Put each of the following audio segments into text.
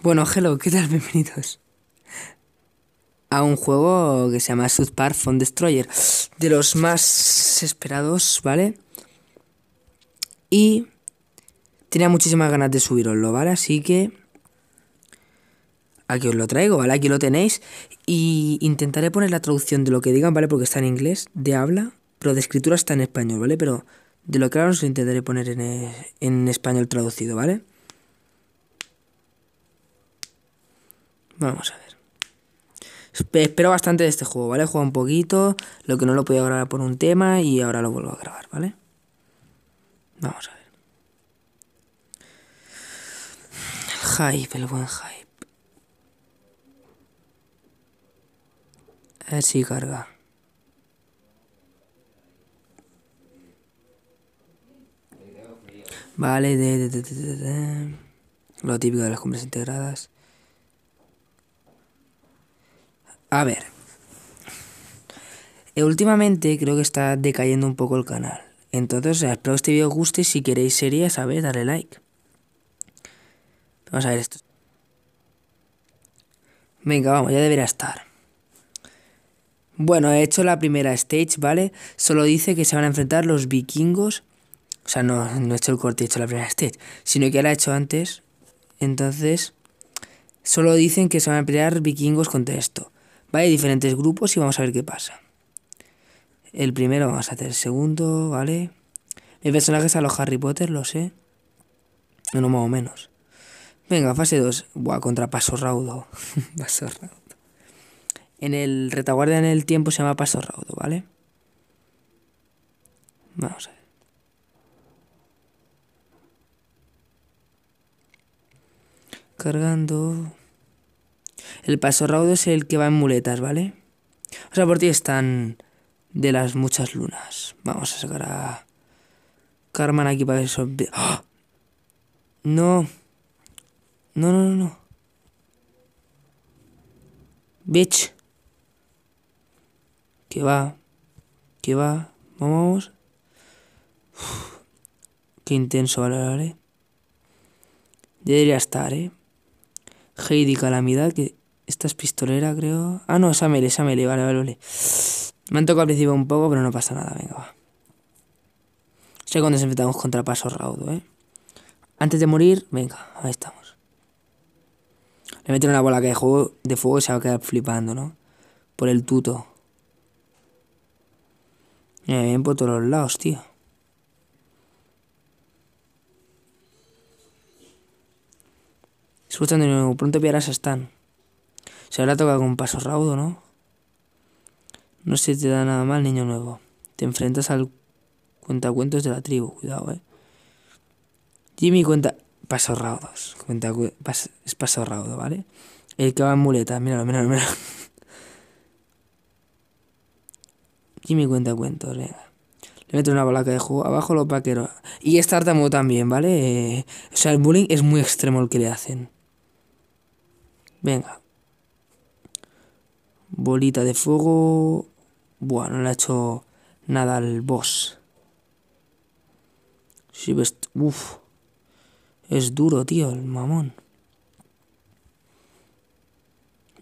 Bueno, hello, ¿qué tal? Bienvenidos a un juego que se llama South Park Destroyer, de los más esperados, ¿vale? Y tenía muchísimas ganas de subiroslo, ¿vale? Así que aquí os lo traigo, ¿vale? Aquí lo tenéis y intentaré poner la traducción de lo que digan, ¿vale? Porque está en inglés, de habla, pero de escritura está en español, ¿vale? Pero de lo que ahora os lo intentaré poner en, en español traducido, ¿vale? vale Vamos a ver. Espero bastante de este juego, ¿vale? He un poquito, lo que no lo podía grabar por un tema y ahora lo vuelvo a grabar, ¿vale? Vamos a ver. El hype, el buen hype. Así si carga. Vale, de, de, de, lo típico de las compras integradas. A ver. Eh, últimamente creo que está decayendo un poco el canal. Entonces, espero que este vídeo os guste. Si queréis sería saber darle like. Vamos a ver esto. Venga, vamos, ya debería estar. Bueno, he hecho la primera stage, ¿vale? Solo dice que se van a enfrentar los vikingos. O sea, no, no he hecho el corte, he hecho la primera stage. Sino que la he hecho antes. Entonces, solo dicen que se van a pelear vikingos con esto. Vale, diferentes grupos y vamos a ver qué pasa. El primero vamos a hacer el segundo, ¿vale? Mi personaje es a los Harry Potter, lo sé. no más o menos. Venga, fase 2. Buah, contra Paso Raudo. Paso Raudo. En el retaguardia en el tiempo se llama Paso Raudo, ¿vale? Vamos a ver. Cargando. El paso raudo es el que va en muletas, ¿vale? O sea, por ti están de las muchas lunas. Vamos a sacar a Carmen aquí para que ¡Ah! No. No, no, no, no. Bitch. Que va. Que va. Vamos. Qué intenso, vale, debería estar, ¿eh? Heidi Calamidad, que esta es pistolera, creo. Ah, no, esa melee, esa melee. vale, vale, vale. Me han tocado al principio un poco, pero no pasa nada, venga, va. Sé cuando enfrentamos contra Paso Raudo, ¿eh? Antes de morir, venga, ahí estamos. Le meten una bola que de, de fuego y se va a quedar flipando, ¿no? Por el tuto. Me vienen por todos los lados, tío. Escuchando, pronto pillarás están. Se habrá tocado con paso raudo, ¿no? No se te da nada mal, niño nuevo. Te enfrentas al cuentacuentos de la tribu, cuidado, eh. Jimmy cuenta pasos raudos. Cuenta, es paso raudo, ¿vale? El que va en muleta, míralo, míralo, míralo. Jimmy cuenta cuentos, venga. Le meto una balaca de jugo. Abajo los paquero. Y es también, ¿vale? Eh, o sea, el bullying es muy extremo el que le hacen. Venga, Bolita de fuego. Buah, no le ha hecho nada al boss. Si ves. Uf. Es duro, tío, el mamón.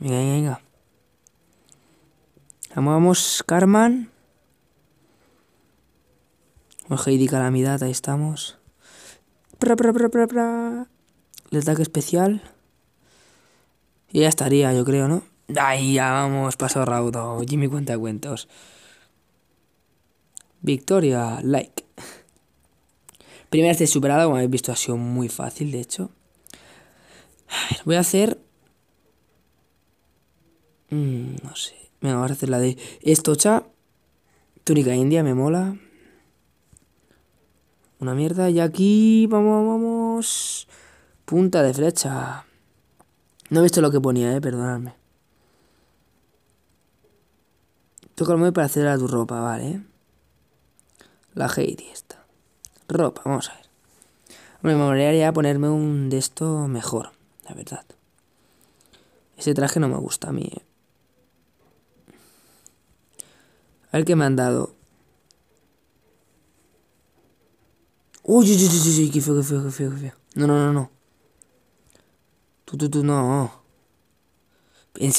Venga, venga, venga. vamos, Carman. O Heidi Calamidad, ahí estamos. Pra, El ataque especial. Y ya estaría, yo creo, ¿no? Ahí ya vamos, paso raudo. Jimmy cuenta cuentos. Victoria, like. Primera he superado, como habéis visto, ha sido muy fácil, de hecho. A ver, voy a hacer. Mm, no sé. venga, vamos a hacer la de estocha. Túnica india, me mola. Una mierda. Y aquí. Vamos, vamos. Punta de flecha. No he visto lo que ponía, eh, perdonadme. Toca el móvil para acceder a tu ropa, vale. La Heidi esta. Ropa, vamos a ver. Me molaría ponerme un de esto mejor, la verdad. Ese traje no me gusta a mí. ¿eh? A ver qué me han dado. Uy, uy, uy, uy, uy, qué feo, qué feo, qué feo, qué feo. No, no, no, no. Tú, tú, tú, no. En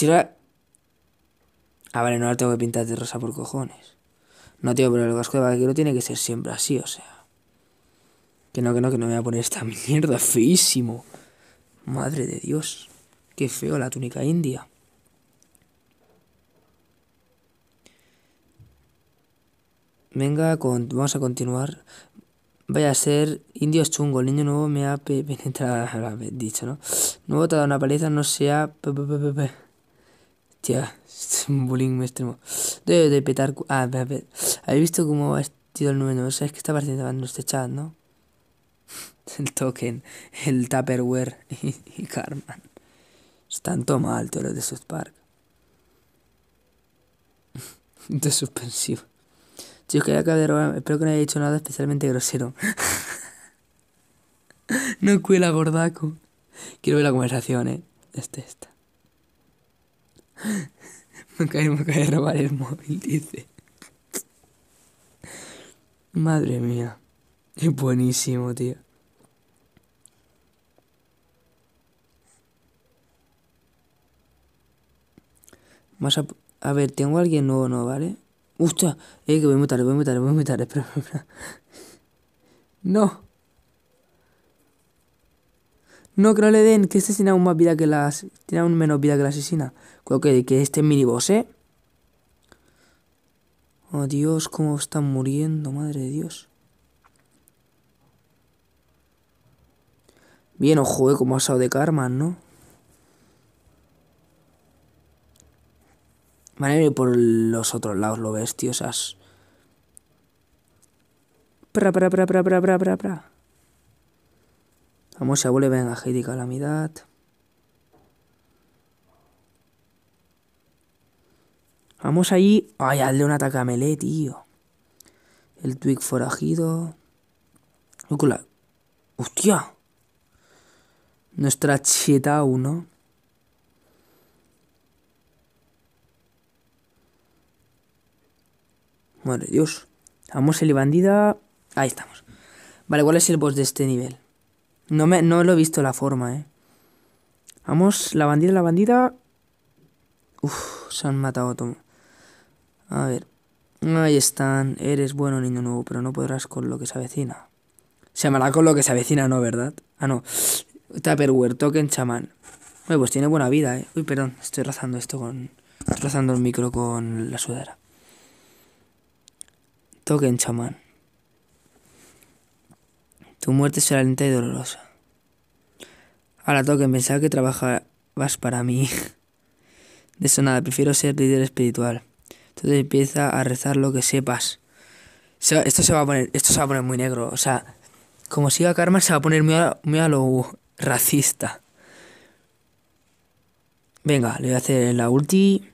Ah, vale, no la tengo que pintar de rosa por cojones. No, tío, pero el casco de vaquero tiene que ser siempre así, o sea. Que no, que no, que no me voy a poner esta mierda, feísimo. Madre de Dios. Qué feo la túnica india. Venga, con, vamos a continuar. Vaya a ser indios chungo. El niño nuevo me ha penetrado. Dicho, ¿no? Nuevo te ha dado una paliza, no sea. es un bullying extremo. de petar. Ah, a ver. ¿Habéis visto cómo ha sido el número? sabes que está participando este chat, ¿no? el token, el Tupperware y, Carman. Están tanto mal de South Park. de suspensivo. Chicos, que Espero que no haya dicho nada especialmente grosero. no cuela, gordaco. Quiero ver la conversación, eh. Este, esta me cae, me cae a robar el móvil, dice. Madre mía. Qué buenísimo, tío. Más a, a ver, tengo a alguien nuevo, ¿no? ¿Vale? ¡Hostia! Eh, que voy a tarde, voy a tarde, voy a tarde. Espera, espera. ¡No! No, que le den, que este tiene aún más vida que las. Tiene aún menos vida que la asesina. Creo que, que este miniboss, ¿eh? Oh, Dios, cómo están muriendo, madre de Dios. Bien, ojo, ¿eh? Como asado de karma, ¿no? a ir por los otros lados lo bestiosas Pra, pra, pra, pra, pra, pra, pra, pra. Vamos a vuelve a la Calamidad. Vamos allí. Ay, de un ataque a melee, tío. El Twig forajido. Ucula. ¡Hostia! Nuestra Cheta 1. Madre Dios. Vamos, el bandida. Ahí estamos. Vale, ¿cuál es el boss de este nivel? No, me, no lo he visto la forma, eh. Vamos, la bandida, la bandida. Uf, se han matado a A ver. Ahí están. Eres bueno, niño nuevo, pero no podrás con lo que se avecina. Se llamará con lo que se avecina, ¿no? ¿Verdad? Ah, no. Tupperware, token chamán. Uy, pues tiene buena vida, ¿eh? Uy, perdón, estoy razando esto con... Estoy el micro con la sudadera. Token chamán. Tu muerte será lenta y dolorosa. Ahora toquen, pensar que trabajabas para mí. De eso nada, prefiero ser líder espiritual. Entonces empieza a rezar lo que sepas. Esto se va a poner, muy negro. O sea, como siga Karma se va a poner muy a, muy lo racista. Venga, le voy a hacer la ulti.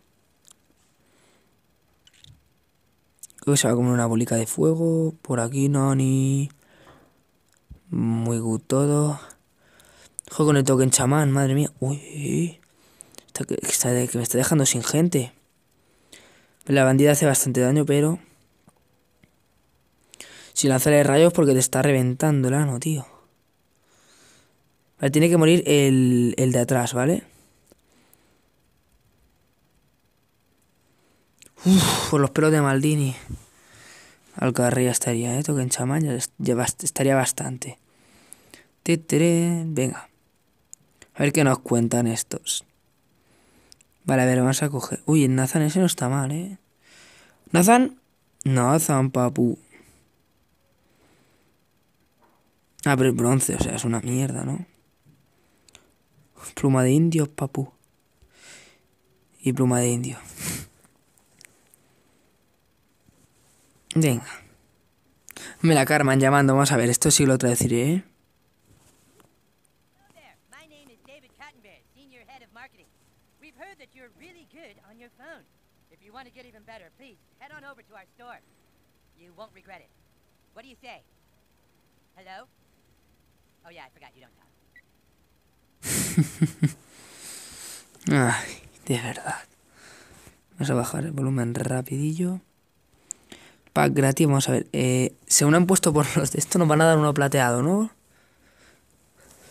Creo que se va a comer una bolica de fuego. Por aquí, ni... Muy gutodo Juego con el token chamán, madre mía. Uy, está que, está que me está dejando sin gente. La bandida hace bastante daño, pero... Si lanzaré rayos porque te está reventando el ano, tío. Vale, tiene que morir el, de atrás, ¿vale? Uf, por los pelos de Maldini. arriba estaría, ¿eh? Token chamán ya, estaría bastante. Venga. A ver qué nos cuentan estos. Vale, a ver, vamos a coger. Uy, el Nathan ese no está mal, ¿eh? Nathan. Nathan, papu. Ah, pero es bronce, o sea, es una mierda, ¿no? Pluma de indio, papu. Y pluma de indio. Venga. Me la carman llamando, vamos a ver, esto sí lo traduciré, ¿eh? want to get even better, please head on over to our store. You won't regret it. What do you say? Hello? Oh yeah, I forgot you don't talk. Ay, de verdad. Vamos a bajar el volumen rapidillo. Pack gratis, vamos a ver. Eh, según han puesto por los de esto, nos van a dar uno plateado, ¿no?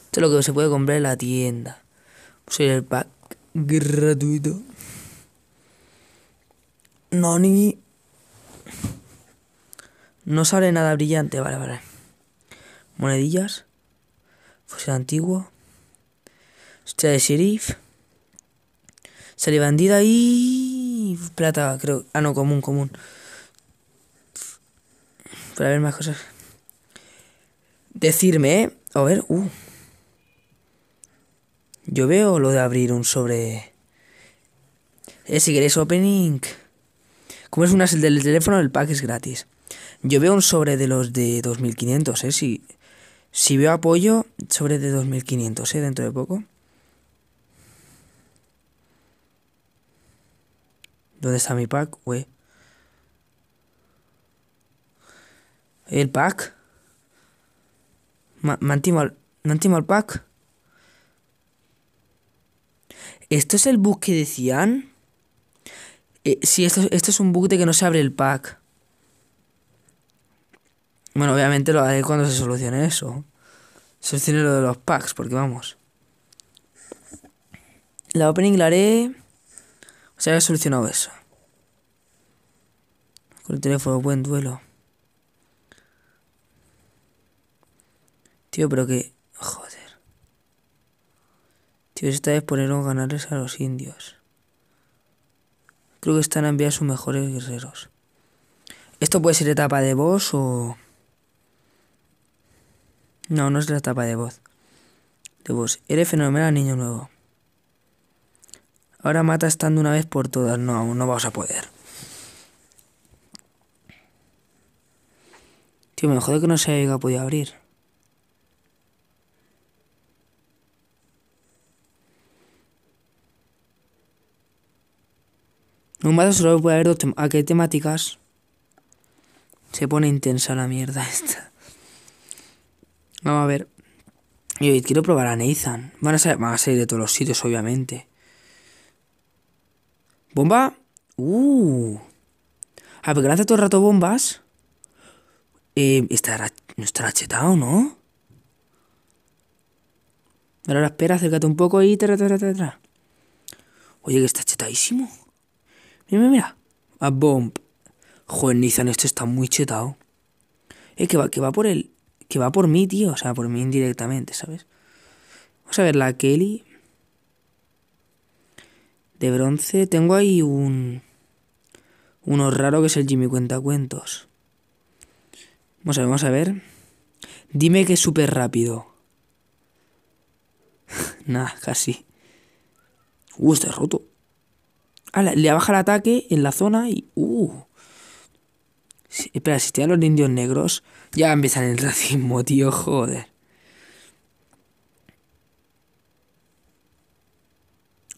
Esto es lo que se puede comprar en la tienda. Vamos a ir el pack gratuito no ni No sale nada brillante, vale, vale. Monedillas. Fusil antiguo. Hostia de sheriff. Sale bandida y. Plata, creo. Ah, no, común, común. Para ver más cosas. Decirme, ¿eh? A ver, uh. Yo veo lo de abrir un sobre. Eh, si queréis opening. Como es una del teléfono, el pack es gratis. Yo veo un sobre de los de 2500, ¿eh? Si, veo apoyo, sobre de 2500, ¿eh? Dentro de poco. ¿Dónde está mi pack? Güey. ¿El pack? mantimo el pack? ¿Esto es el bus que decían? Eh, sí, esto, esto es un bug de que no se abre el pack. Bueno, obviamente lo haré cuando se solucione eso. Solucione lo de los packs, porque vamos. La opening la haré... O sea, he solucionado eso. Con el teléfono, buen duelo. Tío, pero que... Joder. Tío, esta vez ponieron ganarles a los indios. Creo que están a sus mejores guerreros. Esto puede ser etapa de voz o... No, no es la etapa de voz. De voz. Eres fenomenal, niño nuevo. Ahora mata estando una vez por todas. No, aún no vamos a poder. Tío, me jode que no se haya podido abrir. En un solo puede haber ¿A qué temáticas? Se pone intensa la mierda esta. Vamos a ver. Yo quiero probar a Nathan. Van a, salir, de todos los sitios, obviamente. ¿Bomba? ¡Uh! A ver, gracias todo el rato bombas. Eh, estará, no estará chetado, ¿no? Ahora espera, acércate un poco y tra, Oye, que está chetadísimo. Mira, mira. A Bomb. Joder, Nizan, este está muy chetado. Es que va, que va por él Que va por mí, tío. O sea, por mí indirectamente, ¿sabes? Vamos a ver, la Kelly. De bronce. Tengo ahí un. Uno raro que es el Jimmy Cuentacuentos. Vamos a ver, vamos a ver. Dime que es súper rápido. nah, casi. Uh, está roto. Ah, le baja el ataque en la zona y. Uh. espera, si te los indios negros, ya empiezan el racismo, tío, joder.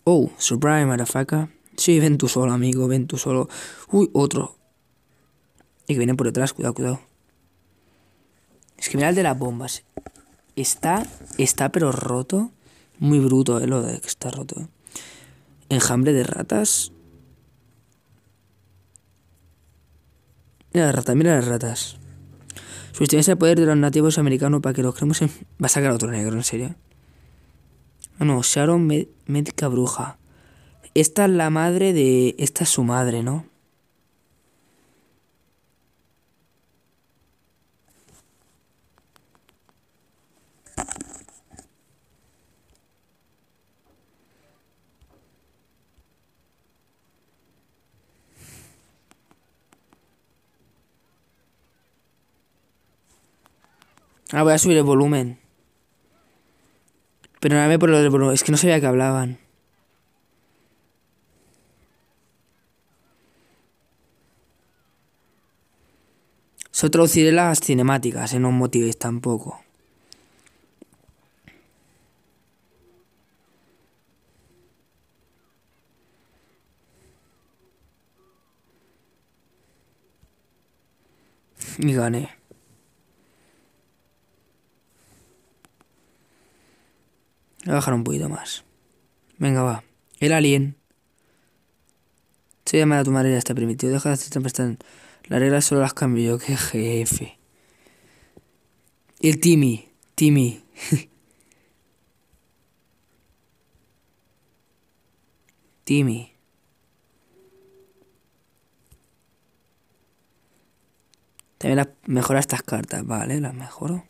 Oh, surprise, motherfucker. Sí, ven tú solo, amigo, ven tú solo. Uy, otro. Y que viene por detrás, cuidado, cuidado. Es que mira el de las bombas. Está, está pero roto. Muy bruto, eh, lo de que está roto. Eh enjambre de ratas. Mira las ratas, mira las ratas. el poder de los nativos americanos para que los creemos en... Va a sacar otro negro, en serio. No, no, Sharon Medica Bruja. Esta es la madre de... Esta es su madre, ¿no? Ahora voy a subir el volumen. Perdóname por lo del volumen, es que no sabía que hablaban. Solo traduciré las cinemáticas, ¿eh? no os motivéis tampoco. Y gané. Voy a bajar un poquito más. Venga, va. El alien. Se llama a tu madre ya está permitido. Deja de hacer trampas tan... Las reglas solo las cambio yo, que jefe. El Timmy. Timmy. Timmy. También las mejora estas cartas, vale, las mejoro.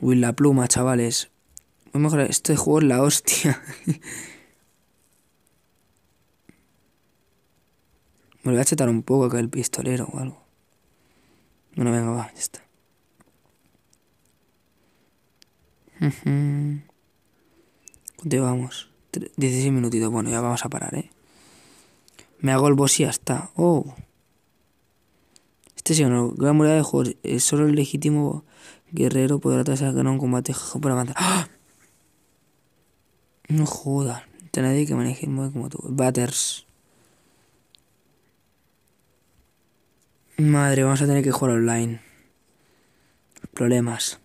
Uy, la pluma, chavales. Voy a mejorar. Este juego es la hostia. Me voy a chetar un poco acá el pistolero o algo. Bueno, venga, va, ya está. vamos? 16 minutitos. Bueno, ya vamos a parar, ¿eh? Me hago el boss y ya está. ¡Oh! Este sí o no. Gran muralla de juegos. Solo el legítimo Guerrero podrá ganar un combate por avanzar. ¡Ah! No jodas. No nadie que maneje el como tú. Batters. Madre, vamos a tener que jugar online. Problemas.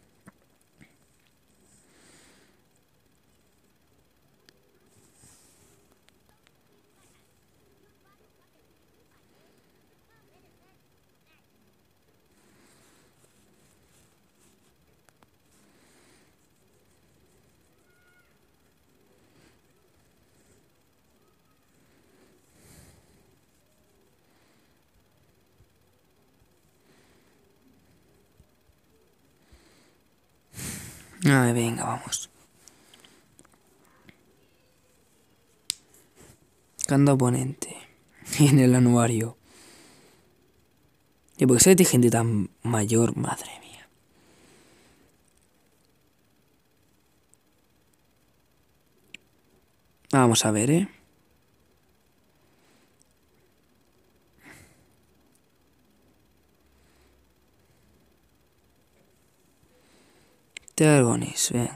Ay, venga, vamos. Cando oponente. en el anuario. ¿Y por qué hay gente tan mayor? Madre mía. Vamos a ver, ¿eh? te Sven.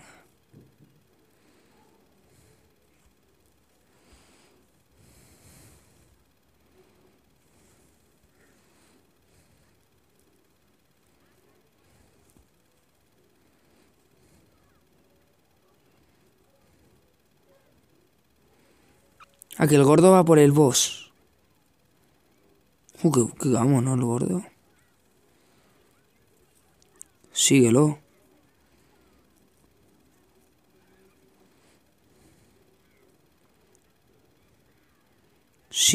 Aquí el gordo va por el boss. Uh, que, que vamos, ¿no? El gordo. Síguelo.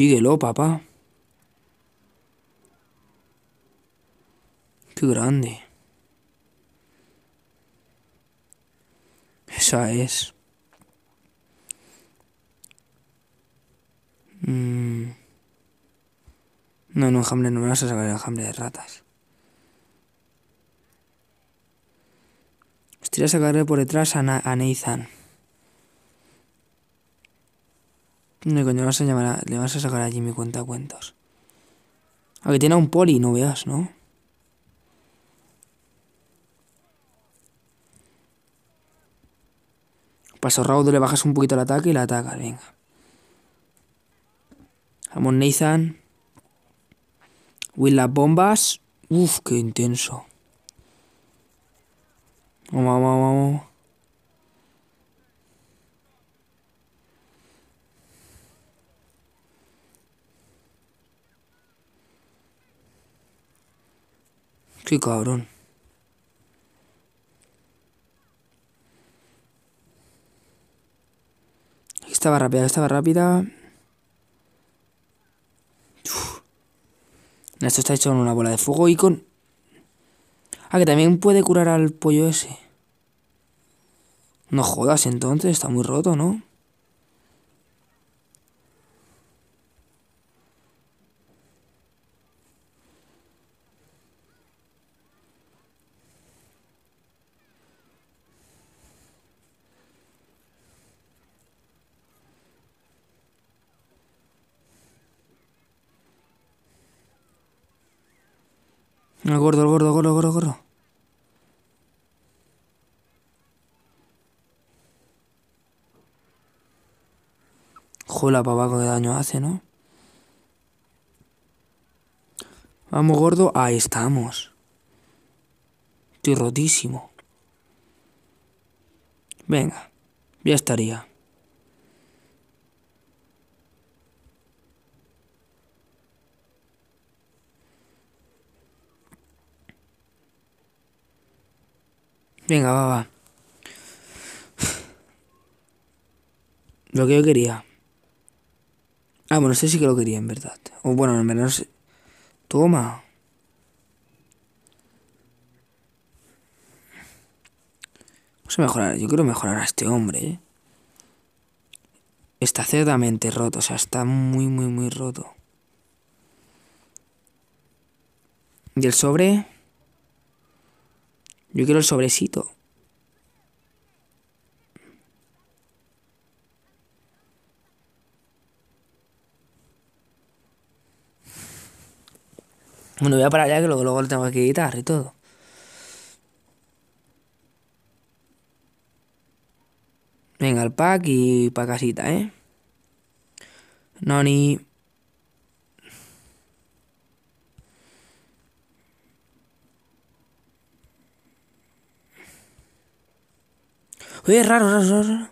¡Síguelo, papá. Qué grande. Esa es. Mm. No, no, enjambre, no me vas a sacar el enjambre de ratas. a sacarle por detrás a, a Nathan. No, coño, le vas a llamar le vas a sacar allí mi cuenta cuentos. A que tiene a un poli, no veas, ¿no? Paso raudo, le bajas un poquito el ataque y la atacas, venga. Vamos, Nathan. Will las bombas. Uf, qué intenso. Vamos, vamos, vamos. Qué cabrón. Estaba rápida, estaba rápida. Esto está hecho con una bola de fuego y con... Ah, que también puede curar al pollo ese. No jodas entonces, está muy roto, ¿no? gordo, el gordo, el gordo, el gordo, el gordo. Jola, papaco de daño hace, ¿no? Vamos, gordo. Ahí estamos. Estoy rotísimo. Venga, ya estaría. Venga, va, Lo que yo quería. Ah, bueno, sé este sí que lo quería, en verdad. O bueno, en menos. Toma. Vamos a mejorar. Yo quiero mejorar a este hombre, ¿eh? Está ciertamente roto, o sea, está muy, muy, muy roto. ¿Y el sobre? Yo quiero el sobrecito. Bueno, voy a parar ya que luego, luego lo tengo que quitar y todo. Venga, el pack y pa' casita, ¿eh? No, ni... es raro, raro, raro.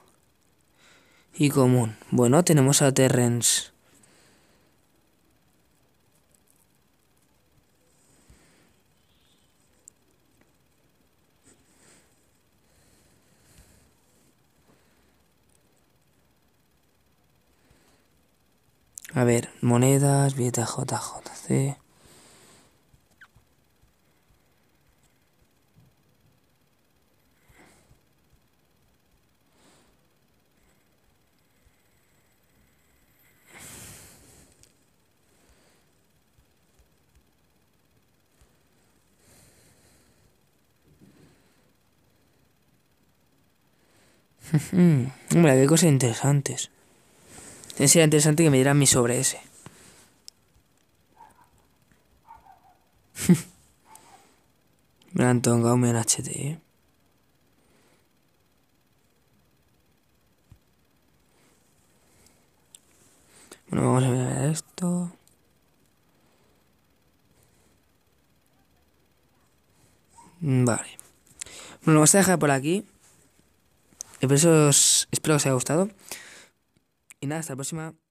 Y común. Bueno, tenemos a Terrence. A ver, monedas, bieta JJC. Mm, hombre, qué cosas interesantes. Sería interesante que me dieran mi sobre ese. me han tocado un HT, ¿eh? Bueno, vamos a ver esto. Vale. Bueno, lo vamos a dejar por aquí eso espero que os haya gustado. Y nada, hasta la próxima.